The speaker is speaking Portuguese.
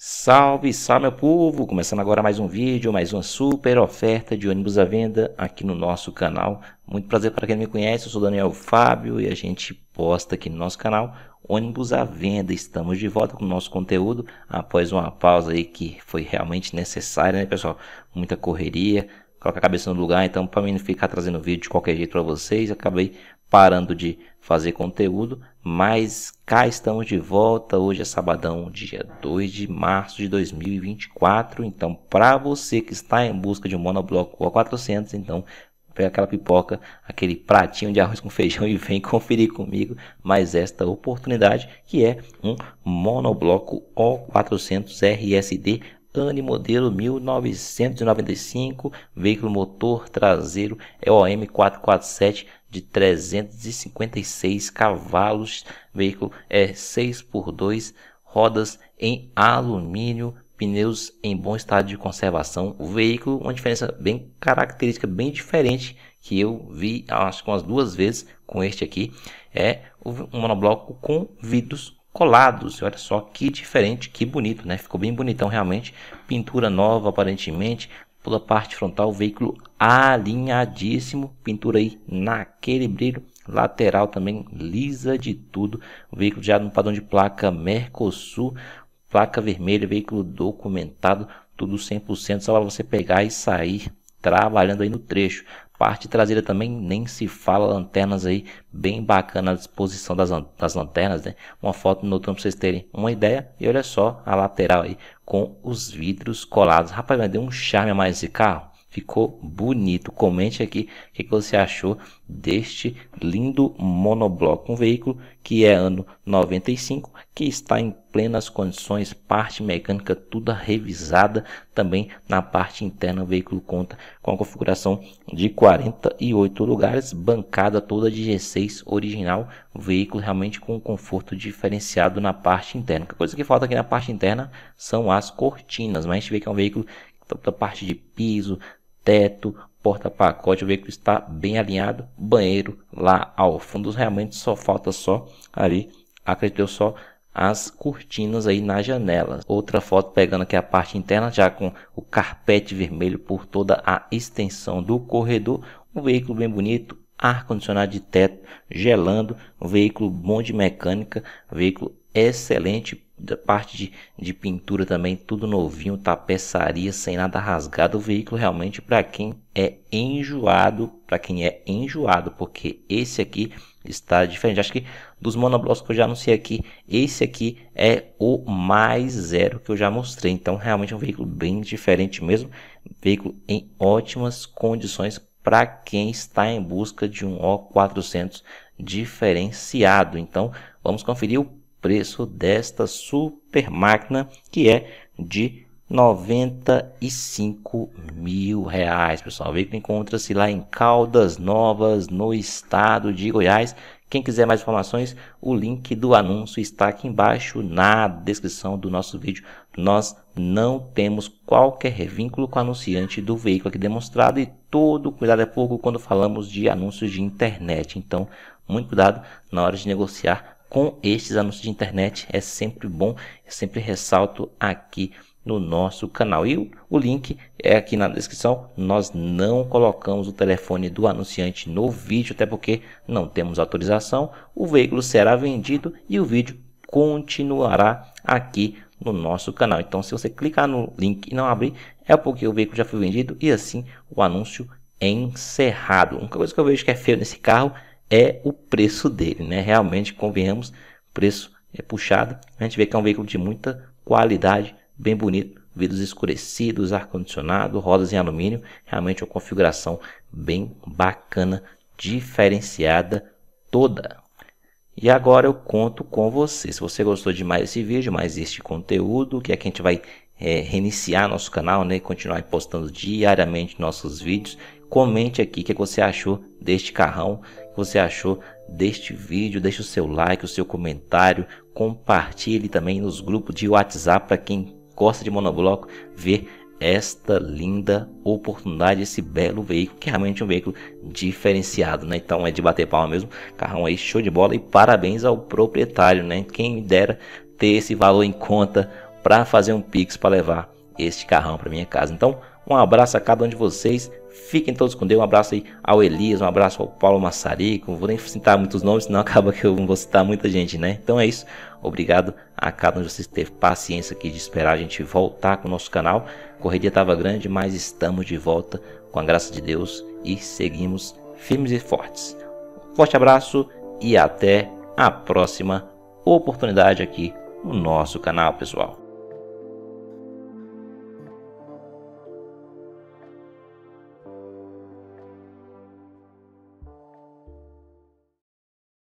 Salve, salve meu povo! Começando agora mais um vídeo, mais uma super oferta de ônibus à venda aqui no nosso canal. Muito prazer para quem não me conhece, eu sou Daniel Fábio e a gente posta aqui no nosso canal ônibus à venda. Estamos de volta com o nosso conteúdo após uma pausa aí que foi realmente necessária, né pessoal? Muita correria, coloca a cabeça no lugar, então para mim não ficar trazendo vídeo de qualquer jeito para vocês, acabei parando de fazer conteúdo mas cá estamos de volta. Hoje é sabadão, dia 2 de março de 2024. Então, para você que está em busca de um monobloco A400, então pega aquela pipoca, aquele pratinho de arroz com feijão e vem conferir comigo mais esta oportunidade que é um monobloco O400 RSD Cane modelo 1995, veículo motor traseiro é EOM 447 de 356 cavalos, veículo é 6x2, rodas em alumínio, pneus em bom estado de conservação. O veículo, uma diferença bem característica, bem diferente que eu vi acho que umas duas vezes com este aqui, é um monobloco com vidros colados. Olha só que diferente, que bonito, né? Ficou bem bonitão realmente. Pintura nova aparentemente, toda a parte frontal, veículo alinhadíssimo, pintura aí naquele brilho, lateral também lisa de tudo, veículo já no padrão de placa Mercosul, placa vermelha, veículo documentado, tudo 100%, só para você pegar e sair trabalhando aí no trecho. Parte traseira também nem se fala, lanternas aí, bem bacana a disposição das, das lanternas, né? Uma foto no outro para vocês terem uma ideia. E olha só a lateral aí, com os vidros colados. Rapaz, mas deu um charme a mais esse carro ficou bonito. Comente aqui o que, você achou deste lindo monobloco. Um veículo que é ano 95, que está em plenas condições, parte mecânica toda revisada. Também na parte interna o veículo conta com a configuração de 48 lugares, bancada toda de G6 original. O veículo realmente com um conforto diferenciado na parte interna. A coisa que falta aqui na parte interna são as cortinas, mas a gente vê que é um veículo toda parte de piso, teto, porta-pacote, o veículo está bem alinhado, banheiro lá ao fundo, realmente só falta só ali, acredito só as cortinas aí nas janelas. Outra foto pegando aqui a parte interna, já com o carpete vermelho por toda a extensão do corredor, um veículo bem bonito, ar-condicionado de teto, gelando, um veículo bom de mecânica, um veículo excelente, da parte de, de pintura também, tudo novinho, tapeçaria, sem nada rasgado. O veículo realmente para quem é enjoado, para quem é enjoado, porque esse aqui está diferente. Acho que dos monoblocos que eu já anunciei aqui, esse aqui é o mais zero que eu já mostrei. Então, realmente é um veículo bem diferente mesmo. Veículo em ótimas condições para quem está em busca de um O400 diferenciado. Então, vamos conferir o preço desta super máquina que é de 95 mil reais, pessoal. O veículo encontra-se lá em Caldas Novas, no estado de Goiás. Quem quiser mais informações, o link do anúncio está aqui embaixo na descrição do nosso vídeo. Nós não temos qualquer vínculo com o anunciante do veículo aqui demonstrado e todo cuidado é pouco quando falamos de anúncios de internet. Então, muito cuidado na hora de negociar com estes anúncios de internet é sempre bom, é sempre ressalto aqui no nosso canal. E o, link é aqui na descrição. Nós não colocamos o telefone do anunciante no vídeo, até porque não temos autorização. O veículo será vendido e o vídeo continuará aqui no nosso canal. Então, se você clicar no link e não abrir, é porque o veículo já foi vendido e assim o anúncio é encerrado. Uma coisa que eu vejo que é feio nesse carro é o preço dele, né? Realmente, convenhamos, o preço é puxado. A gente vê que é um veículo de muita qualidade, bem bonito, vidros escurecidos, ar-condicionado, rodas em alumínio. Realmente uma configuração bem bacana, diferenciada toda. E agora eu conto com você. Se você gostou de mais esse vídeo, mais este conteúdo, que é que a gente vai é, reiniciar nosso canal, né? Continuar postando diariamente nossos vídeos Comente aqui o é que você achou deste carrão, o que você achou deste vídeo. Deixe o seu like, o seu comentário, compartilhe também nos grupos de WhatsApp para quem gosta de monobloco ver esta linda oportunidade, esse belo veículo, que é realmente um veículo diferenciado, né? Então é de bater palma mesmo, carrão aí show de bola e parabéns ao proprietário, né? Quem dera ter esse valor em conta para fazer um Pix para levar este carrão para minha casa. Então, um abraço a cada um de vocês, Fiquem todos com Deus. Um abraço aí ao Elias, um abraço ao Paulo Massarico. Não vou nem citar muitos nomes, senão acaba que eu não vou citar muita gente, né? Então é isso. Obrigado a cada um de vocês que teve paciência aqui de esperar a gente voltar com o nosso canal. A correria estava grande, mas estamos de volta com a graça de Deus e seguimos firmes e fortes. forte abraço e até a próxima oportunidade aqui no nosso canal, pessoal.